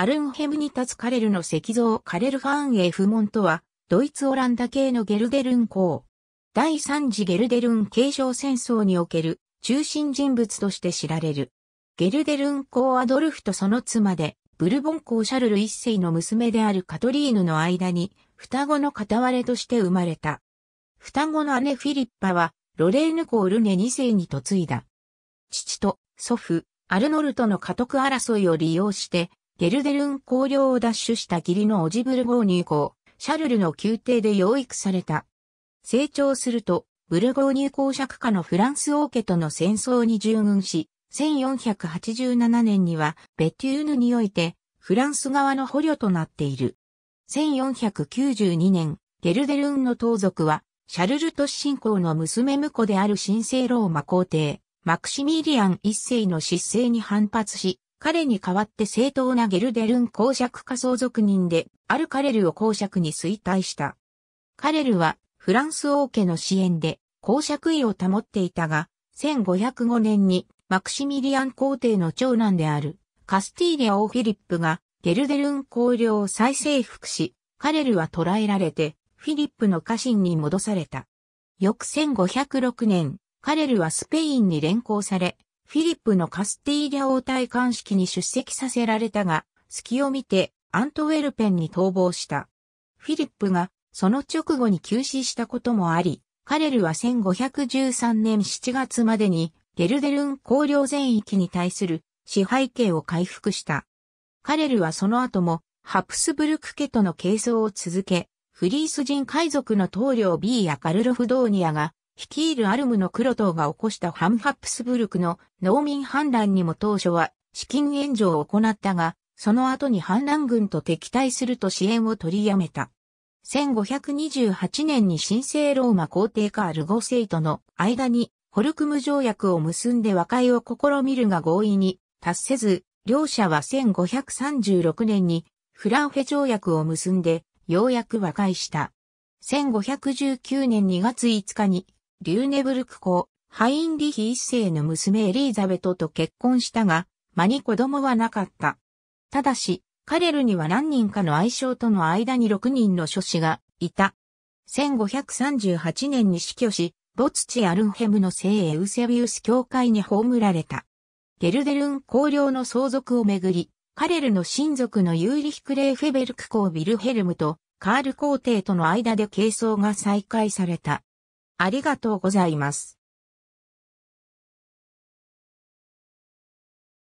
アルンヘムに立つカレルの石像カレルファーンエフモンとは、ドイツオランダ系のゲルデルン公。第三次ゲルデルン継承戦争における中心人物として知られる。ゲルデルン公アドルフとその妻で、ブルボン公シャルル一世の娘であるカトリーヌの間に、双子の片割れとして生まれた。双子の姉フィリッパは、ロレーヌ公ルネ二世に嫁いだ。父と祖父、アルノルトの家督争いを利用して、ゲルデルン公領を奪取した義理のオジブルゴーニュ公、シャルルの宮廷で養育された。成長すると、ブルゴーニュ公爵下のフランス王家との戦争に従軍し、1487年にはベテューヌにおいて、フランス側の捕虜となっている。1492年、ゲルデルンの盗賊は、シャルルト市信仰の娘婿である神聖ローマ皇帝、マクシミリアン一世の失政に反発し、彼に代わって正当なゲルデルン公爵家相続人で、あるカレルを公爵に衰退した。カレルは、フランス王家の支援で、公爵位を保っていたが、1505年に、マクシミリアン皇帝の長男である、カスティーリア王フィリップが、ゲルデルン公領を再征服し、カレルは捕らえられて、フィリップの家臣に戻された。翌1506年、カレルはスペインに連行され、フィリップのカスティーリャ王体冠式に出席させられたが、隙を見てアントウェルペンに逃亡した。フィリップがその直後に急死したこともあり、カレルは1513年7月までにゲルデルン公領全域に対する支配権を回復した。カレルはその後もハプスブルク家との継争を続け、フリース人海賊の棟領。B やカルロフドーニアが率いるアルムの黒党が起こしたハンハプスブルクの農民反乱にも当初は資金援助を行ったが、その後に反乱軍と敵対すると支援を取りやめた。1528年に神聖ローマ皇帝カール5世との間にホルクム条約を結んで和解を試みるが合意に達せず、両者は1536年にフランフェ条約を結んでようやく和解した。1519年2月5日にリューネブルク公、ハインリヒ一世の娘エリーザベトと結婚したが、間に子供はなかった。ただし、カレルには何人かの愛称との間に6人の諸子がいた。1538年に死去し、ボツチアルンヘムの聖エウセビウス教会に葬られた。ゲルデルン公領の相続をめぐり、カレルの親族のユーリヒクレーフェベルク公ビルヘルムとカール皇帝との間で係争が再開された。ありがとうございます。